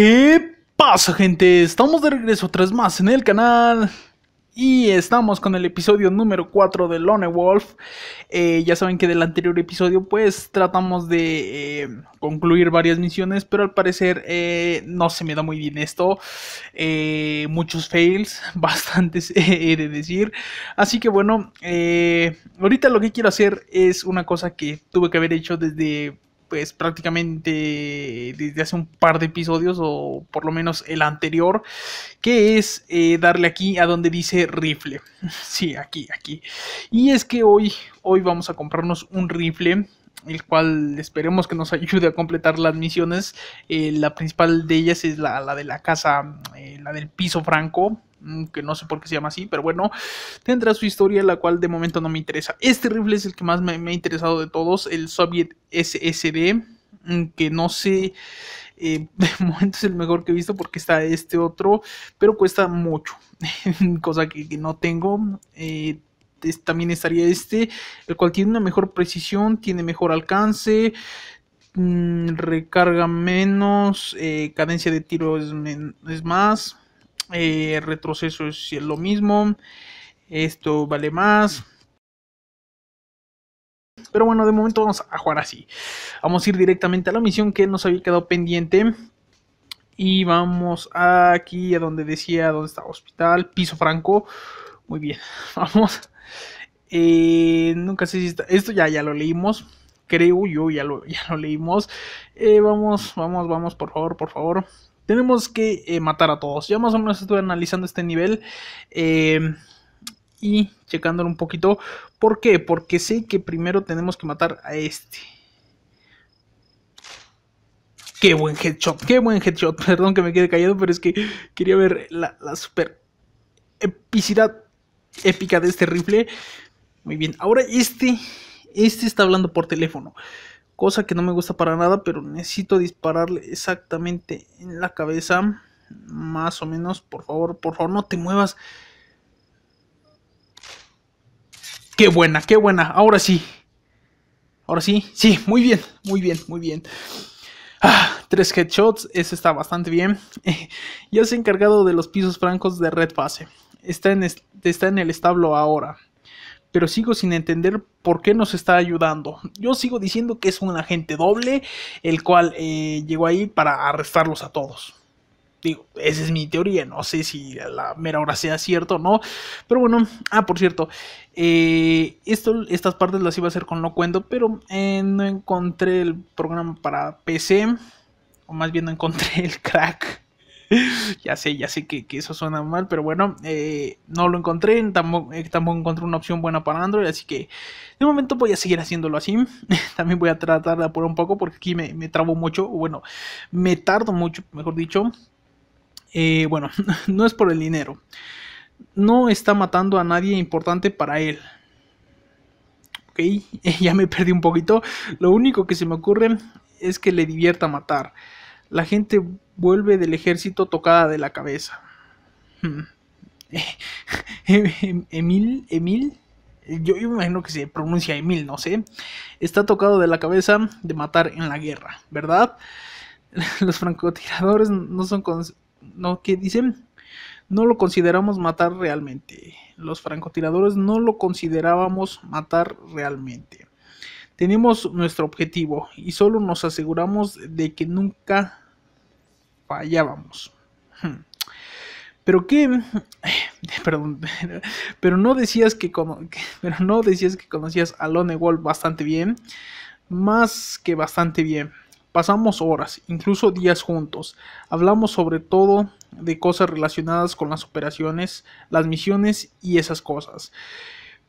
¿Qué pasa gente? Estamos de regreso otra más en el canal y estamos con el episodio número 4 de Lone Wolf. Eh, ya saben que del anterior episodio pues tratamos de eh, concluir varias misiones, pero al parecer eh, no se me da muy bien esto. muchos fails, bastantes he de decir. Así que bueno, ahorita lo que quiero hacer es una cosa que tuve que haber hecho desde pues prácticamente eh, desde hace un par de episodios o por lo menos el anterior, que es eh, darle aquí a donde dice rifle. sí, aquí, aquí. Y es que hoy, hoy vamos a comprarnos un rifle el cual esperemos que nos ayude a completar las misiones. Eh, la principal de ellas es la, de la casa, mm, eh, la del piso franco, mm, que no sé por qué se llama así, pero bueno, tendrá su historia, la cual de momento no me interesa. Este rifle es el que más me, ha interesado de todos, el Soviet SSD, mm, que no sé... Eh, de momento es el mejor que he visto porque está este otro, pero cuesta mucho, cosa que, que, no tengo. Eh, también estaría este, el cual tiene una mejor precisión, tiene mejor alcance, mm, recarga menos, eh, cadencia de tiro es, más, eh, retroceso es lo mismo, esto vale más. Pero bueno, de momento vamos a jugar así. Vamos a ir directamente a la misión que nos había quedado pendiente. Y vamos aquí a donde decía, donde está hospital, piso franco. Muy bien, vamos. Eh, nunca sé si está, esto ya, ya lo leímos. Creo yo, ya lo, ya lo leímos. Eh, vamos, vamos, vamos, por favor, por favor. Tenemos que eh, matar a todos. Ya más o menos estuve analizando este nivel. y checándolo un poquito. ¿Por qué? Porque sé que primero tenemos que matar a este. Qué buen headshot, qué buen headshot. Perdón que me quede callado, pero es que quería ver la, la super epicidad épica de este rifle. Muy bien, ahora este, este está hablando por teléfono. Cosa que no me gusta para nada, pero necesito dispararle exactamente en la cabeza. Más o menos, por favor, por favor, no te muevas. Qué buena, qué buena. Ahora sí. Ahora sí. Sí, muy bien, muy bien, muy bien. Ah, tres headshots, eso está bastante bien. ya se ha encargado de los pisos francos de red fase está en, está en el establo ahora. Pero sigo sin entender por qué nos está ayudando. Yo sigo diciendo que es un agente doble, el cual eh, llegó ahí para arrestarlos a todos. Digo, esa es mi teoría, no sé si a la mera hora sea cierto o no. Pero bueno, ah, por cierto, eh, esto, estas partes las iba a hacer con lo cuento, pero eh, no encontré el programa para PC, o más bien no encontré el crack ya sé, ya sé que, eso suena mal, pero bueno, eh, no lo encontré, tampoco, eh, tampoco encontré una opción buena para Android, así que de momento voy a seguir haciéndolo así. También voy a tratar de apurar un poco porque aquí me, me trabo mucho, bueno, me tardo mucho, mejor dicho. Eh, bueno, no es por el dinero. No está matando a nadie importante para él. Ok, ya me perdí un poquito. Lo único que se me ocurre es que le divierta matar. La gente vuelve del ejército tocada de la cabeza. Hmm. Em, em, Emil, Emil, yo, imagino que se pronuncia Emil, no sé, está tocado de la cabeza de matar en la guerra, ¿verdad? Los francotiradores no son, no, ¿qué dicen? No lo consideramos matar realmente. Los francotiradores no lo considerábamos matar realmente. Tenemos nuestro objetivo y solo nos aseguramos de que nunca fallábamos. Hmm. Pero qué, perdón, pero no decías que, pero no decías que conocías a Lone Wolf bastante bien, más que bastante bien. Pasamos horas, incluso días juntos. Hablamos sobre todo de cosas relacionadas con las operaciones, las misiones y esas cosas.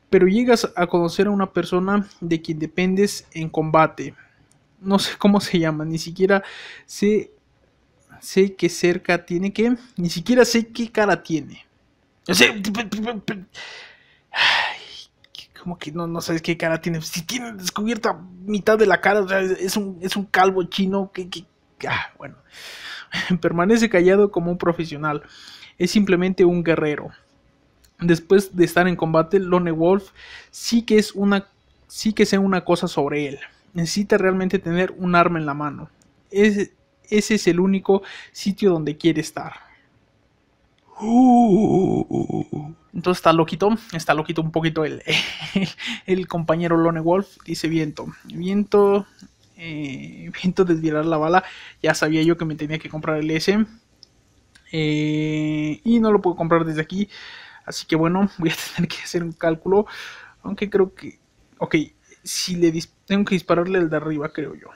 Pero llegas a conocer a una persona de quien dependes en combate. No sé cómo se llama, ni siquiera sé sé que cerca tiene que. Ni siquiera sé qué cara tiene. No sé... como que no, no sabes qué cara tiene. Si tiene descubierta mitad de la cara, es un, es un calvo chino que. Ah, bueno. Permanece callado como un profesional. Es simplemente un guerrero. Después de estar en combate, Lone Wolf sí que es una. sí que sé una cosa sobre él. Necesita realmente tener un arma en la mano. Es, ese es el único sitio donde quiere estar. Entonces está loquito, está loquito un poquito el, el, compañero Lone Wolf. Dice viento, viento, eh, viento desviar la bala. Ya sabía yo que me tenía que comprar el S. Eh, y no lo puedo comprar desde aquí. Así que bueno, voy a tener que hacer un cálculo. Aunque creo que... Ok, si le tengo que dispararle el de arriba, creo yo.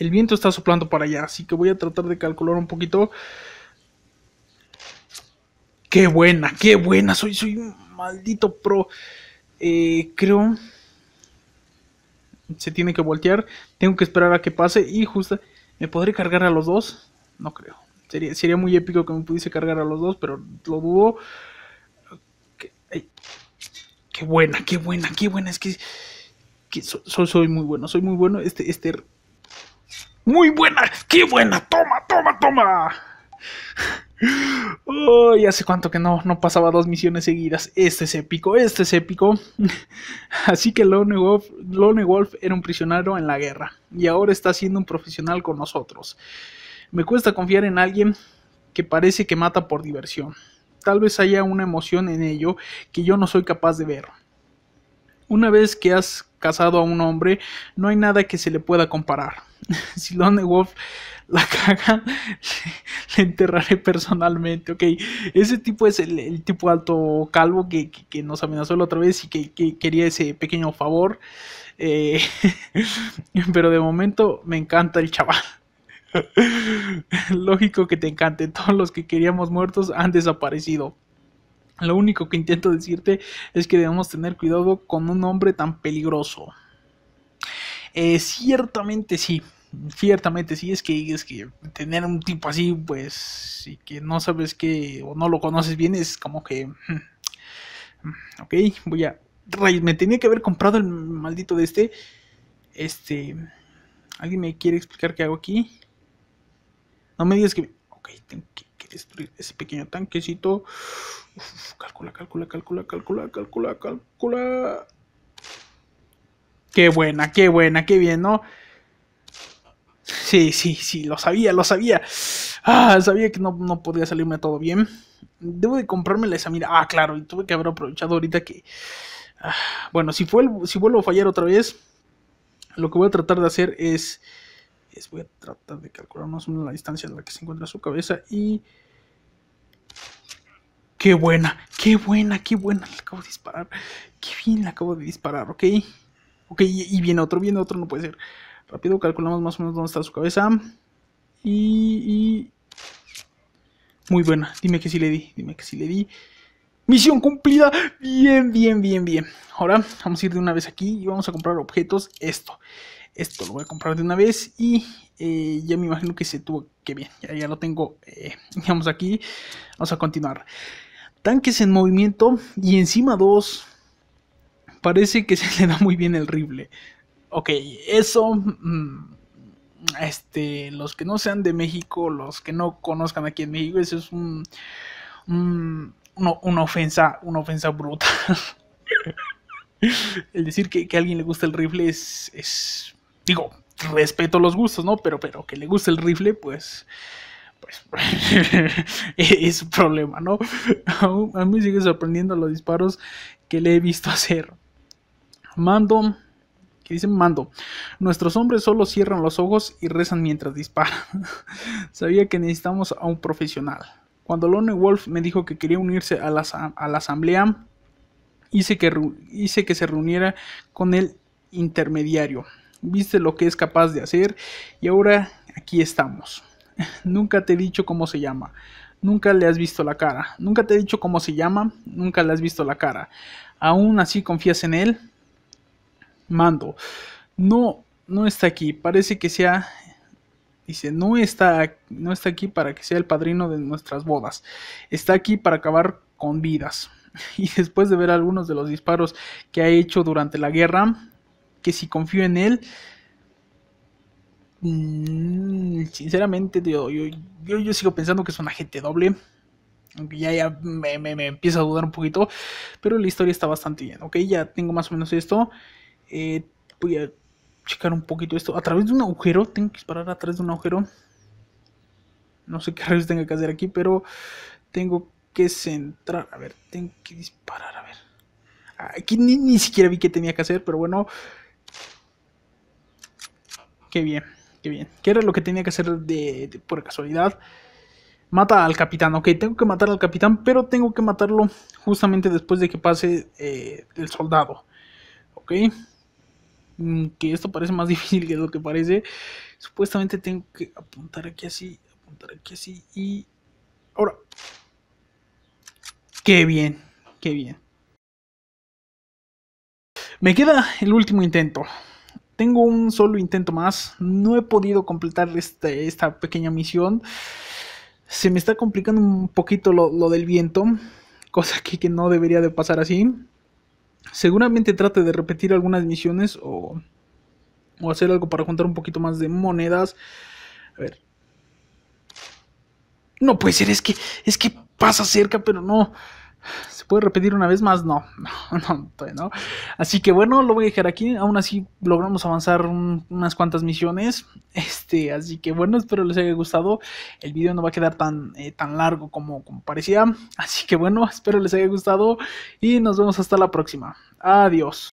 El viento está soplando para allá, así que voy a tratar de calcular un poquito. Qué buena, qué buena, soy, soy un maldito pro. Eh, creo... Se tiene que voltear, tengo que esperar a que pase y justo... ¿Me podré cargar a los dos? No creo. Sería, sería muy épico que me pudiese cargar a los dos, pero lo dudo. Qué, buena, qué buena, qué buena. Es que, que soy, soy muy bueno, soy muy bueno. Este, este muy buena, qué buena. Toma, toma, toma. ¡Ay! hace cuánto que no, no pasaba dos misiones seguidas. Este es épico, este es épico. Así que Lone Wolf, Lone Wolf era un prisionero en la guerra y ahora está siendo un profesional con nosotros. Me cuesta confiar en alguien que parece que mata por diversión. Tal vez haya una emoción en ello que yo no soy capaz de ver. Una vez que has casado a un hombre, no hay nada que se le pueda comparar. si Lone Wolf la caga, le, enterraré personalmente, ok. Ese tipo es el, tipo alto calvo que, nos amenazó la otra vez y que, quería ese pequeño favor. Eh, pero de momento me encanta el chaval. Lógico que te encante, todos los que queríamos muertos han desaparecido. Lo único que intento decirte es que debemos tener cuidado con un hombre tan peligroso. Eh, ciertamente sí, ciertamente sí, es que, es que tener un tipo así, pues, y que no sabes qué o no lo conoces bien, es como que... Mm, ok, voy a... Me tenía que haber comprado el maldito de este. Este... ¿Alguien me quiere explicar qué hago aquí? No me digas que... Ok, tengo que ese pequeño tanquecito. calcula, calcula, calcula, calcula, calcula, calcula. Qué buena, qué buena, qué bien, ¿no? Sí, sí, sí, lo sabía, lo sabía. Ah, sabía que no, podía salirme todo bien. Debo de la esa mira. Ah, claro, y tuve que haber aprovechado ahorita que. Ah, bueno, si, fue si vuelvo a fallar otra vez, lo que voy a tratar de hacer es voy a tratar de calcular más o menos la distancia a la que se encuentra su cabeza y... ¡Qué buena! ¡Qué buena! ¡Qué buena! Le acabo de disparar. ¡Qué bien! Le acabo de disparar, ¿ok? Ok, y, viene otro, viene otro, no puede ser. Rápido, calculamos más o menos dónde está su cabeza. y... Muy buena. Dime que sí le di. Dime que sí le di. Misión cumplida. Bien, bien, bien, bien. Ahora vamos a ir de una vez aquí y vamos a comprar objetos. Esto esto lo voy a comprar de una vez y eh, ya me imagino que se tuvo que bien, ya, lo tengo, eh, digamos aquí, vamos a continuar. Tanques en movimiento y encima dos, parece que se le da muy bien el rifle. Ok, eso... Mm, este, los que no sean de México, los que no conozcan aquí en México, eso es un, una, ofensa, una ofensa brutal. el decir que, a alguien le gusta el rifle es digo, respeto los gustos, ¿no? Pero, pero que le guste el rifle, pues, pues, e-, es un problema, ¿no? A mí sigue sorprendiendo los disparos que le he visto hacer. Mando, ¿Qué dicen mando, nuestros hombres solo cierran los ojos y rezan mientras disparan. Sabía que necesitamos a un profesional. Cuando Lone Wolf me dijo que quería unirse a la, asamblea, hice que se reuniera con el intermediario viste lo que es capaz de hacer y ahora aquí estamos. Nunca te he dicho cómo se llama, nunca le has visto la cara, nunca te he dicho cómo se llama, nunca le has visto la cara. Aún así confías en él. Mando, no, no está aquí, parece que sea... Dice, no está, no está aquí para que sea el padrino de nuestras bodas. Está aquí para acabar con vidas. Y después de ver algunos de los disparos que ha hecho durante la guerra, que si confío en él, mm, sinceramente yo, yo, sigo pensando que es un agente doble. Aunque ya, ya me, me, empiezo a dudar un poquito, pero la historia está bastante bien, ¿ok? Ya tengo más o menos esto. Eh, voy a checar un poquito esto. A través de un agujero, tengo que disparar a través de un agujero. No sé qué rayos tenga que hacer aquí, pero tengo que centrar. A ver, tengo que disparar, a ver. Aquí ni, ni siquiera vi qué tenía que hacer, pero bueno, Qué bien, qué bien. ¿Qué era lo que tenía que hacer de, por casualidad? Mata al capitán, ok, tengo que matar al capitán, pero tengo que matarlo justamente después de que pase eh, el soldado. Ok. Mm, que esto parece más difícil que lo que parece. Supuestamente tengo que apuntar aquí así, apuntar aquí así y... Ahora. Qué bien, qué bien. Me queda el último intento. Tengo un solo intento más. No he podido completar este, esta, pequeña misión. Se me está complicando un poquito lo, del viento. Cosa que, no debería de pasar así. Seguramente trate de repetir algunas misiones o, o hacer algo para juntar un poquito más de monedas. A ver. No puede ser, es que, es que pasa cerca, pero no. ¿Puedo repetir una vez más? No, no, no, no. Así que bueno, lo voy a dejar aquí. Aún así logramos avanzar unas cuantas misiones. Este, así que bueno, espero les haya gustado. El video no va a quedar tan, eh, tan largo como, como parecía. Así que bueno, espero les haya gustado. Y nos vemos hasta la próxima. Adiós.